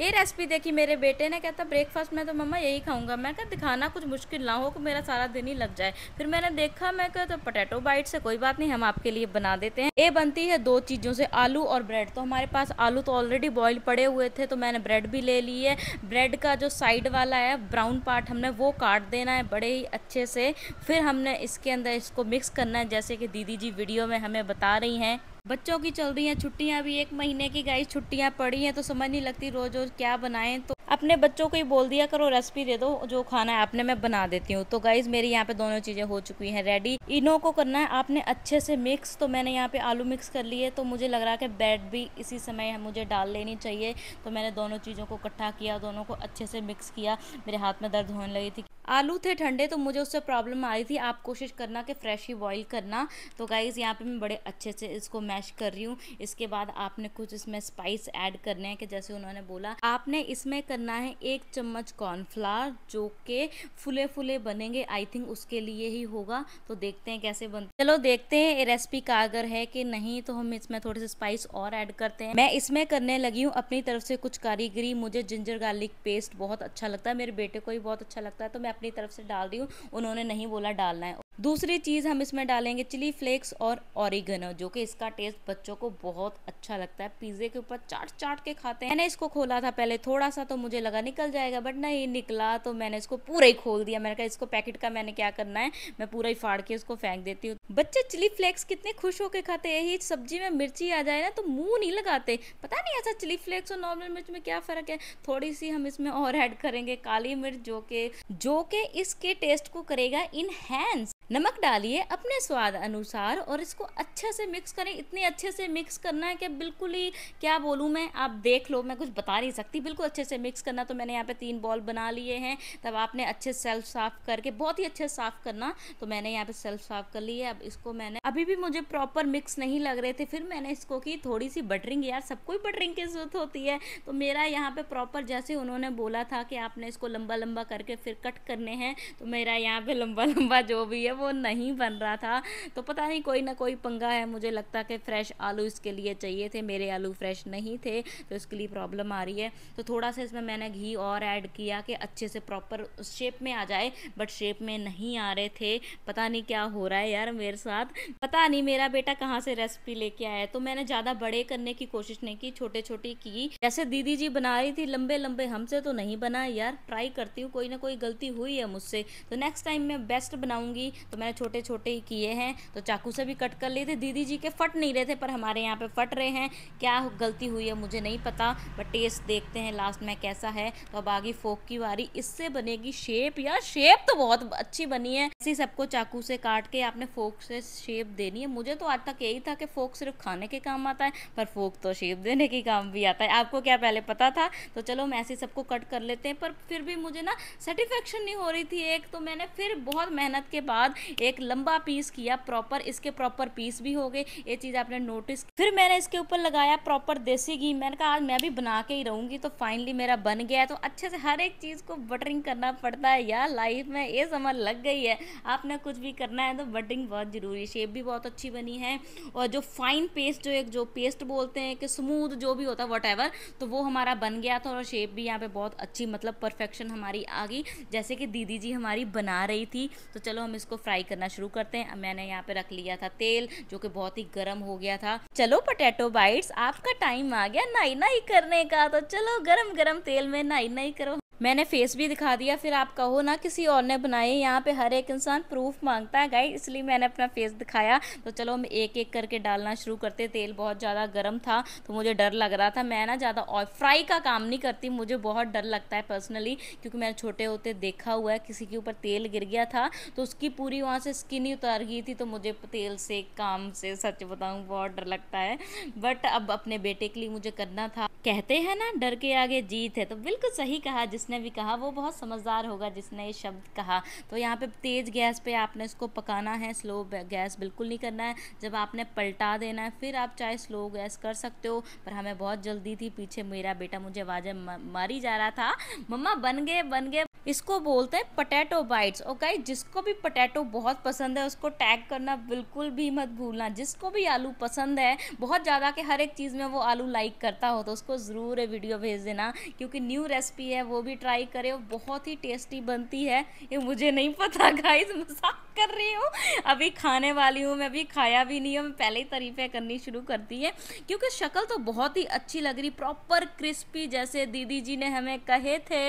ये रेसिपी देखी मेरे बेटे ने कहता ब्रेकफास्ट में तो मम्मा यही खाऊंगा मैं कहा दिखाना कुछ मुश्किल ना हो कि मेरा सारा दिन ही लग जाए फिर मैंने देखा मैं कहा तो पोटैटो बाइट से कोई बात नहीं हम आपके लिए बना देते हैं ये बनती है दो चीज़ों से आलू और ब्रेड तो हमारे पास आलू तो ऑलरेडी बॉयल पड़े हुए थे तो मैंने ब्रेड भी ले ली है ब्रेड का जो साइड वाला है ब्राउन पार्ट हमने वो काट देना है बड़े ही अच्छे से फिर हमने इसके अंदर इसको मिक्स करना है जैसे कि दीदी जी वीडियो में हमें बता रही हैं बच्चों की चल रही है छुट्टियाँ भी एक महीने की गाइस छुट्टियाँ पड़ी हैं तो समझ नहीं लगती रोज रोज क्या बनाएं तो अपने बच्चों को ही बोल दिया करो रेसिपी दे दो जो खाना है आपने मैं बना देती हूँ तो गाइज मेरी यहाँ पे दोनों चीज़ें हो चुकी हैं रेडी इनो को करना है आपने अच्छे से मिक्स तो मैंने यहाँ पे आलू मिक्स कर लिए तो मुझे लग रहा है कि ब्रेड भी इसी समय मुझे डाल लेनी चाहिए तो मैंने दोनों चीज़ों को इकट्ठा किया दोनों को अच्छे से मिक्स किया मेरे हाथ में दर्द होने लगी थी आलू थे ठंडे तो मुझे उससे प्रॉब्लम आ रही थी आप कोशिश करना कि फ्रेश ही बॉईल करना तो गाइज़ यहाँ पे मैं बड़े अच्छे से इसको मैश कर रही हूँ इसके बाद आपने कुछ इसमें स्पाइस ऐड करने हैं कि जैसे उन्होंने बोला आपने इसमें करना है एक चम्मच कॉर्नफ्लावर जो कि फुले फुले बनेंगे आई थिंक उसके लिए ही होगा तो देखते हैं कैसे बनते चलो देखते हैं ये रेसिपी अगर है कि नहीं तो हम इसमें थोड़े से स्पाइस और ऐड करते हैं मैं इसमें करने लगी हूँ अपनी तरफ से कुछ कारीगरी मुझे जिंजर गार्लिक पेस्ट बहुत अच्छा लगता है मेरे बेटे को भी बहुत अच्छा लगता है तो मैं अपनी तरफ से डाल दी हूँ उन्होंने नहीं बोला डालना है दूसरी चीज़ हम इसमें डालेंगे चिली फ्लेक्स और ऑरिगनो जो कि इसका टेस्ट बच्चों को बहुत अच्छा लगता है पिज़्ज़े के ऊपर चाट चाट के खाते हैं मैंने इसको खोला था पहले थोड़ा सा तो मुझे लगा निकल जाएगा बट नहीं निकला तो मैंने इसको पूरा ही खोल दिया मैंने कहा इसको पैकेट का मैंने क्या करना है मैं पूरा ही फाड़ के इसको फेंक देती हूँ बच्चे चिली फ्लेक्स कितने खुश होकर खाते हैं यही सब्जी में मिर्ची आ जाए ना तो मुँह नहीं लगाते पता नहीं ऐसा चिली फ्लेक्स और नॉर्मल मिर्च में क्या फ़र्क है थोड़ी सी हम इसमें और ऐड करेंगे काली मिर्च जो कि जो कि इसके टेस्ट को करेगा इनहेंस नमक डालिए अपने स्वाद अनुसार और इसको अच्छे से मिक्स करें इतने अच्छे से मिक्स करना है कि बिल्कुल ही क्या बोलूँ मैं आप देख लो मैं कुछ बता नहीं सकती बिल्कुल अच्छे से मिक्स करना तो मैंने यहाँ पे तीन बॉल बना लिए हैं तब आपने अच्छे सेल्फ साफ़ करके बहुत ही अच्छे साफ़ करना तो मैंने यहाँ पर सेल्फ साफ़ कर ली है अब इसको मैंने अभी भी मुझे प्रॉपर मिक्स नहीं लग रहे थे फिर मैंने इसको की थोड़ी सी बटरिंग यार सबको ही बटरिंग की ज़रूरत होती है तो मेरा यहाँ पर प्रॉपर जैसे उन्होंने बोला था कि आपने इसको लंबा लंबा करके फिर कट करने हैं तो मेरा यहाँ पर लंबा लंबा जो भी है वो नहीं बन रहा था तो पता नहीं कोई ना कोई पंगा है मुझे लगता कि फ़्रेश आलू इसके लिए चाहिए थे मेरे आलू फ्रेश नहीं थे तो इसके लिए प्रॉब्लम आ रही है तो थोड़ा सा इसमें मैंने घी और ऐड किया कि अच्छे से प्रॉपर शेप में आ जाए बट शेप में नहीं आ रहे थे पता नहीं क्या हो रहा है यार मेरे साथ पता नहीं मेरा बेटा कहाँ से रेसिपी लेके आया तो मैंने ज़्यादा बड़े करने की कोशिश नहीं की छोटे छोटे की जैसे दीदी जी बना रही थी लंबे लंबे हमसे तो नहीं बना यार ट्राई करती हूँ कोई ना कोई गलती हुई है मुझसे तो नेक्स्ट टाइम मैं बेस्ट बनाऊंगी तो मैंने छोटे छोटे ही किए हैं तो चाकू से भी कट कर लिए थे दीदी जी के फट नहीं रहे थे पर हमारे यहाँ पे फट रहे हैं क्या गलती हुई है मुझे नहीं पता बट टेस्ट देखते हैं लास्ट में कैसा है तो अब आगे फोक की वारी इससे बनेगी शेप या शेप तो बहुत अच्छी बनी है ऐसे सबको चाकू से काट के आपने फोक से शेप देनी है मुझे तो आज तक यही था कि फोक सिर्फ खाने के काम आता है पर फोक तो शेप देने के काम भी आता है आपको क्या पहले पता था तो चलो हम ऐसे सबको कट कर लेते हैं पर फिर भी मुझे ना सेटिस्फेक्शन नहीं हो रही थी एक तो मैंने फिर बहुत मेहनत के बाद बाद एक लंबा पीस किया प्रॉपर इसके प्रॉपर पीस भी हो गए ये चीज़ आपने नोटिस फिर मैंने इसके ऊपर लगाया प्रॉपर देसी घी मैंने कहा आज मैं भी बना के ही रहूँगी तो फाइनली मेरा बन गया तो अच्छे से हर एक चीज़ को बटरिंग करना पड़ता है यार लाइफ में ये समझ लग गई है आपने कुछ भी करना है तो बटरिंग बहुत ज़रूरी शेप भी बहुत अच्छी बनी है और जो फाइन पेस्ट जो एक जो पेस्ट बोलते हैं कि स्मूथ जो भी होता है वट तो वो हमारा बन गया था और शेप भी यहाँ पे बहुत अच्छी मतलब परफेक्शन हमारी आ गई जैसे कि दीदी जी हमारी बना रही थी तो चलो हम इसको फ्राई करना शुरू करते हैं मैंने यहाँ पे रख लिया था तेल जो कि बहुत ही गर्म हो गया था चलो पोटैटो बाइट्स आपका टाइम आ गया नाई नाई करने का तो चलो गर्म गर्म तेल में नाई नाई करो मैंने फेस भी दिखा दिया फिर आप कहो ना किसी और ने बनाए यहाँ पे हर एक इंसान प्रूफ मांगता है गाइड इसलिए मैंने अपना फेस दिखाया तो चलो हम एक एक करके डालना शुरू करते तेल बहुत ज़्यादा गर्म था तो मुझे डर लग रहा था मैं ना ज़्यादा और फ्राई का काम नहीं करती मुझे बहुत डर लगता है पर्सनली क्योंकि मैंने छोटे होते देखा हुआ है किसी के ऊपर तेल गिर गया था तो उसकी पूरी वहाँ से स्किन ही उतार गई थी तो मुझे तेल से काम से सच बताऊँ बहुत डर लगता है बट अब अपने बेटे के लिए मुझे करना था कहते हैं ना डर के आगे जीत है तो बिल्कुल सही कहा जिसने भी कहा वो बहुत समझदार होगा जिसने ये शब्द कहा तो यहाँ पे तेज़ गैस पे आपने इसको पकाना है स्लो गैस बिल्कुल नहीं करना है जब आपने पलटा देना है फिर आप चाहे स्लो गैस कर सकते हो पर हमें बहुत जल्दी थी पीछे मेरा बेटा मुझे आवाज़ें मारी जा रहा था मम्मा बन गए बन गए इसको बोलते हैं पटैटो बाइट्स और गाइस जिसको भी पटैटो बहुत पसंद है उसको टैग करना बिल्कुल भी मत भूलना जिसको भी आलू पसंद है बहुत ज़्यादा के हर एक चीज़ में वो आलू लाइक करता हो तो उसको ज़रूर वीडियो भेज देना क्योंकि न्यू रेसिपी है वो भी ट्राई करे और बहुत ही टेस्टी बनती है ये मुझे नहीं पता गाइस मजाक कर रही हूँ अभी खाने वाली हूँ मैं अभी खाया भी नहीं हूँ मैं पहले ही तारीफ़ें करनी शुरू कर दी है क्योंकि शक्ल तो बहुत ही अच्छी लग रही प्रॉपर क्रिस्पी जैसे दीदी जी ने हमें कहे थे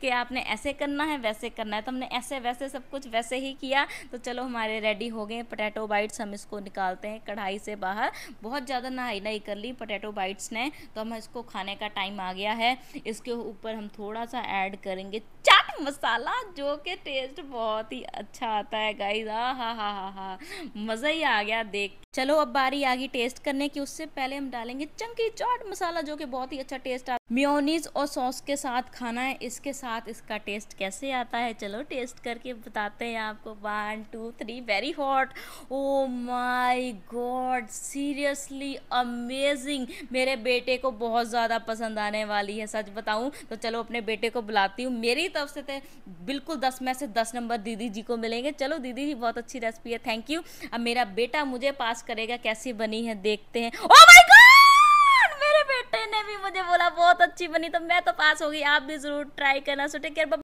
कि आपने ऐसे करना है वैसे करना है तो हमने ऐसे वैसे सब कुछ वैसे ही किया तो चलो हमारे रेडी हो गए पोटैटो बाइट्स हम इसको निकालते हैं कढ़ाई से बाहर बहुत ज़्यादा नहाई नहाई कर ली पोटैटो बाइट्स ने तो हम इसको खाने का टाइम आ गया है इसके ऊपर हम थोड़ा सा ऐड करेंगे चाट मसाला जो कि टेस्ट बहुत ही अच्छा आता है गाइज आ हा हा हा हा मज़ा ही आ गया देख चलो अब बारी आ गई टेस्ट करने की उससे पहले हम डालेंगे चंकी चाट मसाला जो कि बहुत ही अच्छा टेस्ट आता म्योनीज और सॉस के साथ खाना है इसके साथ इसका टेस्ट कैसे आता है चलो टेस्ट करके बताते हैं आपको one two three very hot oh my god seriously amazing मेरे बेटे को बहुत ज़्यादा पसंद आने वाली है सच बताऊँ तो चलो अपने बेटे को बुलाती हूँ मेरी तरफ से तो बिल्कुल दस में से दस नंबर दीदी जी को मिलेंगे चलो दीदी जी बहुत अच्छी रेसिपी है थैंक यू अब मेरा बेटा मुझे पास करेगा कैसी बनी है देखते हैं ओ माय गॉड मुझे बोला बहुत अच्छी बनी तो मैं तो पास हो गई आप भी जरूर ट्राई करना सो टेक केयर